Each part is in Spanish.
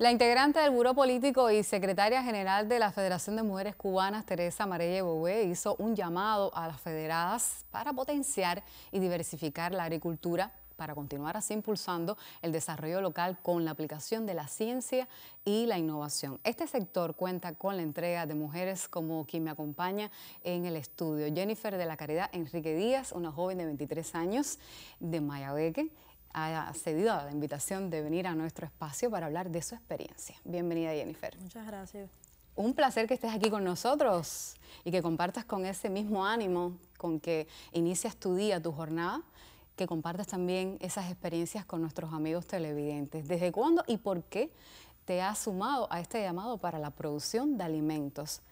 La integrante del Buró Político y secretaria general de la Federación de Mujeres Cubanas, Teresa Marelle Bobé, hizo un llamado a las federadas para potenciar y diversificar la agricultura para continuar así impulsando el desarrollo local con la aplicación de la ciencia y la innovación. Este sector cuenta con la entrega de mujeres como quien me acompaña en el estudio. Jennifer de la Caridad Enrique Díaz, una joven de 23 años de Mayabeque, ha accedido a la invitación de venir a nuestro espacio para hablar de su experiencia. Bienvenida, Jennifer. Muchas gracias. Un placer que estés aquí con nosotros y que compartas con ese mismo ánimo con que inicias tu día, tu jornada, que compartas también esas experiencias con nuestros amigos televidentes. ¿Desde cuándo y por qué te has sumado a este llamado para la producción de alimentos?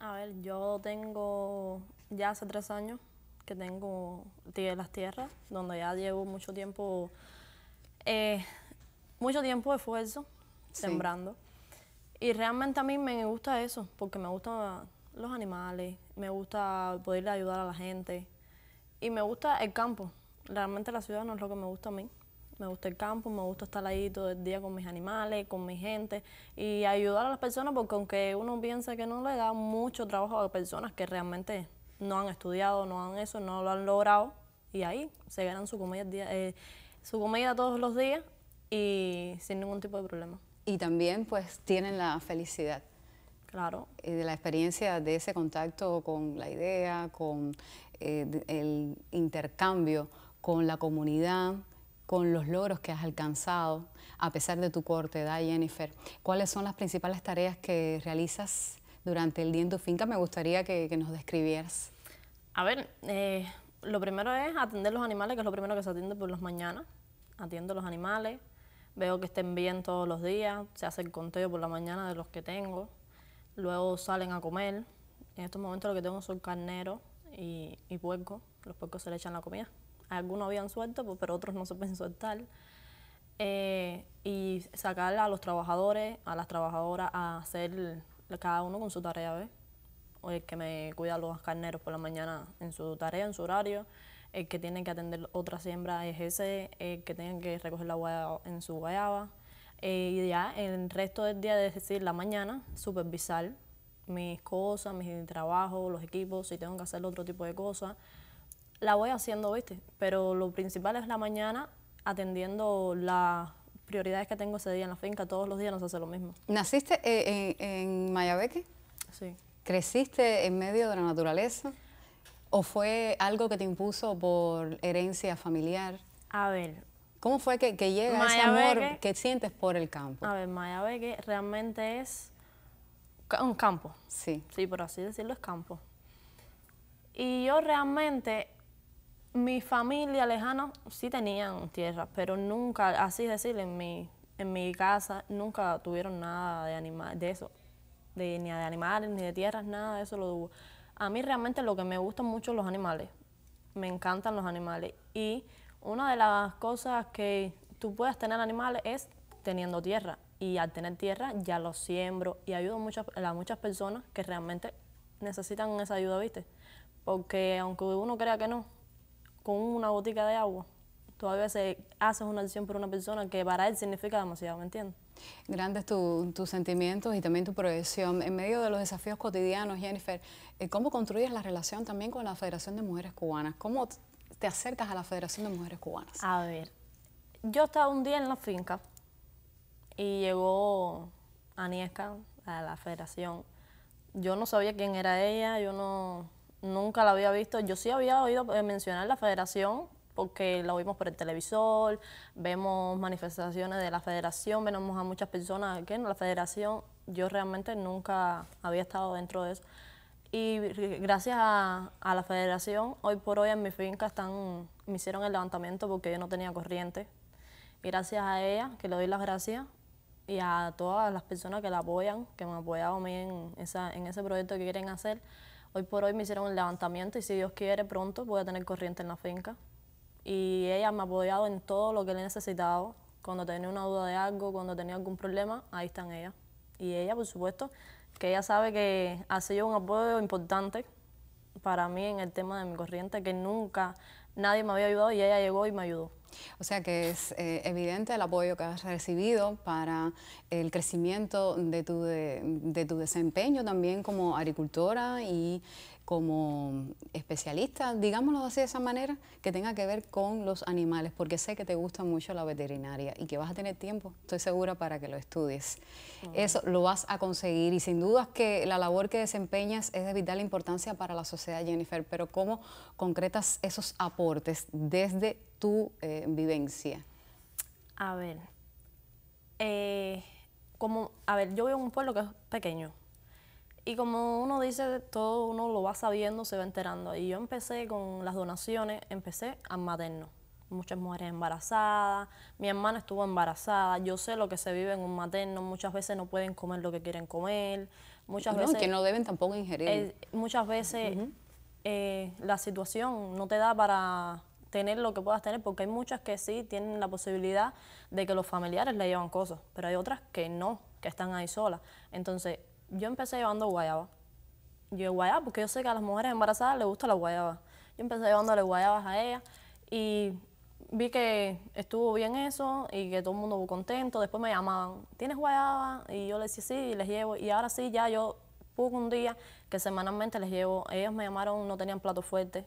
A ver, yo tengo ya hace tres años que tengo de las tierras, donde ya llevo mucho tiempo, eh, mucho tiempo de esfuerzo sembrando. Y realmente a mí me gusta eso, porque me gustan los animales, me gusta poderle ayudar a la gente y me gusta el campo. Realmente la ciudad no es lo que me gusta a mí. Me gusta el campo, me gusta estar ahí todo el día con mis animales, con mi gente y ayudar a las personas porque aunque uno piense que no le da mucho trabajo a las personas que realmente no han estudiado, no han eso, no lo han logrado y ahí se ganan su comida, eh, su comida todos los días y sin ningún tipo de problema. Y también pues tienen la felicidad. Claro. de la experiencia de ese contacto con la idea, con eh, el intercambio, con la comunidad, con los logros que has alcanzado, a pesar de tu corte edad, Jennifer. ¿Cuáles son las principales tareas que realizas durante el día en tu finca. Me gustaría que, nos describieras. A ver, eh, lo primero es atender los animales, que es lo primero que se atiende por las mañanas. Atiendo los animales, veo que estén bien todos los días, se hace el conteo por la mañana de los que tengo. Luego salen a comer. En estos momentos lo que tengo son carneros y, y puercos. Los puercos se le echan la comida. Algunos habían suelto, pues, pero otros no se pueden soltar. Eh, y sacar a los trabajadores, a las trabajadoras a hacer cada uno con su tarea, ¿ves? O el que me cuida los carneros por la mañana en su tarea, en su horario, el que tiene que atender otra siembra es ese, el que tiene que recoger la guayaba en su guayaba. Eh, y ya el resto del día, es decir, la mañana, supervisar mis cosas, mis trabajos, los equipos, si tengo que hacer otro tipo de cosas. La voy haciendo, ¿viste? Pero lo principal es la mañana atendiendo la prioridades que tengo ese día en la finca, todos los días nos hace lo mismo. ¿Naciste eh, en, Mayabeque? Sí. ¿Creciste en medio de la naturaleza? ¿O fue algo que te impuso por herencia familiar? A ver. ¿Cómo fue que, que llega ese amor que sientes por el campo? A ver, Mayabeque realmente es un campo. Sí. Sí, por así decirlo, es campo. Y yo realmente mi familia lejana sí tenían tierra, pero nunca, así decir, en mi, en mi casa nunca tuvieron nada de animal, de eso, de, ni de animales, ni de tierras, nada de eso lo tuvo. A mí realmente lo que me gustan mucho los animales, me encantan los animales y una de las cosas que tú puedes tener animales es teniendo tierra y al tener tierra ya lo siembro y ayudo muchas, a muchas personas que realmente necesitan esa ayuda, ¿viste? Porque aunque uno crea que no, con una botica de agua, todavía a veces haces una decisión por una persona que para él significa demasiado, ¿me entiendes? Grandes tus sentimientos y también tu proyección. En medio de los desafíos cotidianos, Jennifer, eh, ¿cómo construyes la relación también con la Federación de Mujeres Cubanas? ¿Cómo te acercas a la Federación de Mujeres Cubanas? A ver, yo estaba un día en la finca y llegó Aniesca a la federación. Yo no sabía quién era ella, yo no, nunca la había visto. Yo sí había oído eh, mencionar la federación porque la vimos por el televisor, vemos manifestaciones de la federación, vemos a muchas personas que en la federación yo realmente nunca había estado dentro de eso. Y gracias a, la federación, hoy por hoy en mi finca están, me hicieron el levantamiento porque yo no tenía corriente. Y gracias a ella, que le doy las gracias, y a todas las personas que la apoyan, que me han apoyado mí en, en ese proyecto que quieren hacer, Hoy por hoy me hicieron un levantamiento y si Dios quiere pronto voy a tener corriente en la finca. Y ella me ha apoyado en todo lo que le he necesitado. Cuando tenía una duda de algo, cuando tenía algún problema, ahí están ella. Y ella, por supuesto, que ella sabe que ha sido un apoyo importante para mí en el tema de mi corriente, que nunca nadie me había ayudado y ella llegó y me ayudó. O sea que es eh, evidente el apoyo que has recibido para el crecimiento de tu, de tu desempeño también como agricultora y como especialista, digámoslo así de esa manera, que tenga que ver con los animales, porque sé que te gusta mucho la veterinaria y que vas a tener tiempo, estoy segura, para que lo estudies. Ah. Eso lo vas a conseguir y sin dudas que la labor que desempeñas es de vital importancia para la sociedad, Jennifer, pero ¿cómo concretas esos aportes desde tu eh, vivencia? A ver, eh, como, a ver, yo vivo en un pueblo que es pequeño, y como uno dice, todo uno lo va sabiendo, se va enterando. Y yo empecé con las donaciones, empecé a materno. Muchas mujeres embarazadas, mi hermana estuvo embarazada, yo sé lo que se vive en un materno, muchas veces no pueden comer lo que quieren comer, muchas veces... que no deben tampoco ingerir. Eh, muchas veces eh, la situación no te da para tener lo que puedas tener, porque hay muchas que sí tienen la posibilidad de que los familiares le llevan cosas, pero hay otras que no, que están ahí solas. Entonces, yo empecé llevando guayaba. Yo guayaba porque yo sé que a las mujeres embarazadas les gusta la guayaba. Yo empecé llevándole guayabas a ellas y vi que estuvo bien eso y que todo el mundo contento. Después me llamaban, ¿tienes guayaba? Y yo les decía sí, y les llevo. Y ahora sí, ya yo puse un día que semanalmente les llevo. Ellos me llamaron, no tenían plato fuerte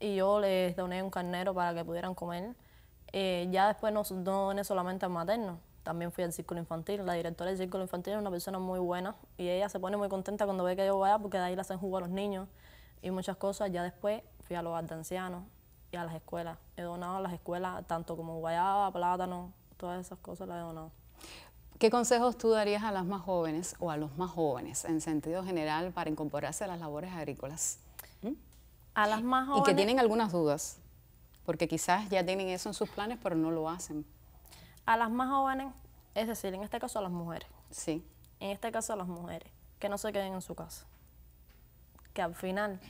y yo les doné un carnero para que pudieran comer. Eh, ya después no doné solamente al materno, también fui al círculo infantil. La directora del círculo infantil es una persona muy buena y ella se pone muy contenta cuando ve que yo vaya porque de ahí la hacen jugar a los niños y muchas cosas. Ya después fui a los de ancianos y a las escuelas. He donado a las escuelas tanto como guayaba, plátano, todas esas cosas las he donado. ¿Qué consejos tú darías a las más jóvenes o a los más jóvenes en sentido general para incorporarse a las labores agrícolas? ¿Mm? A las más jóvenes. Y que tienen algunas dudas, porque quizás ya tienen eso en sus planes, pero no lo hacen a las más jóvenes, es decir, en este caso a las mujeres. Sí. En este caso a las mujeres, que no se queden en su casa. Que al final,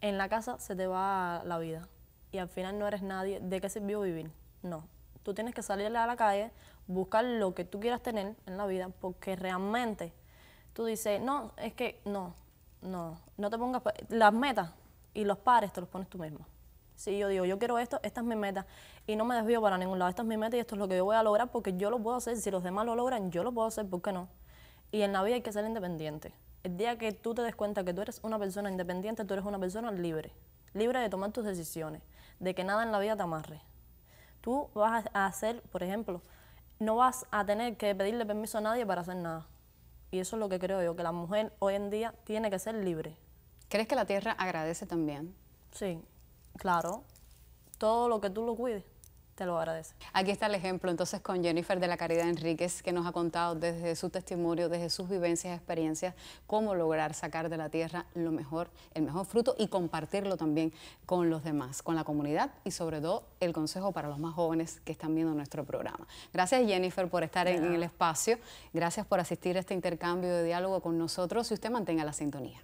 en la casa se te va la vida. Y al final no eres nadie. ¿De qué sirvió vivir? No. Tú tienes que salirle a la calle, buscar lo que tú quieras tener en la vida, porque realmente tú dices, no, es que no, no, no te pongas las metas y los pares te los pones tú mismo. Si yo digo, yo quiero esto, esta es mi meta y no me desvío para ningún lado, esta es mi meta y esto es lo que yo voy a lograr porque yo lo puedo hacer, si los demás lo logran, yo lo puedo hacer, ¿por qué no? Y en la vida hay que ser independiente. El día que tú te des cuenta que tú eres una persona independiente, tú eres una persona libre, libre de tomar tus decisiones, de que nada en la vida te amarre. Tú vas a hacer, por ejemplo, no vas a tener que pedirle permiso a nadie para hacer nada. Y eso es lo que creo yo, que la mujer hoy en día tiene que ser libre. ¿Crees que la tierra agradece también? Sí, Claro, todo lo que tú lo cuides. Te lo agradece. Aquí está el ejemplo entonces con Jennifer de la Caridad Enríquez, que nos ha contado desde su testimonio, desde sus vivencias, y experiencias, cómo lograr sacar de la tierra lo mejor, el mejor fruto y compartirlo también con los demás, con la comunidad y sobre todo el consejo para los más jóvenes que están viendo nuestro programa. Gracias Jennifer por estar en el espacio, gracias por asistir a este intercambio de diálogo con nosotros y usted mantenga la sintonía.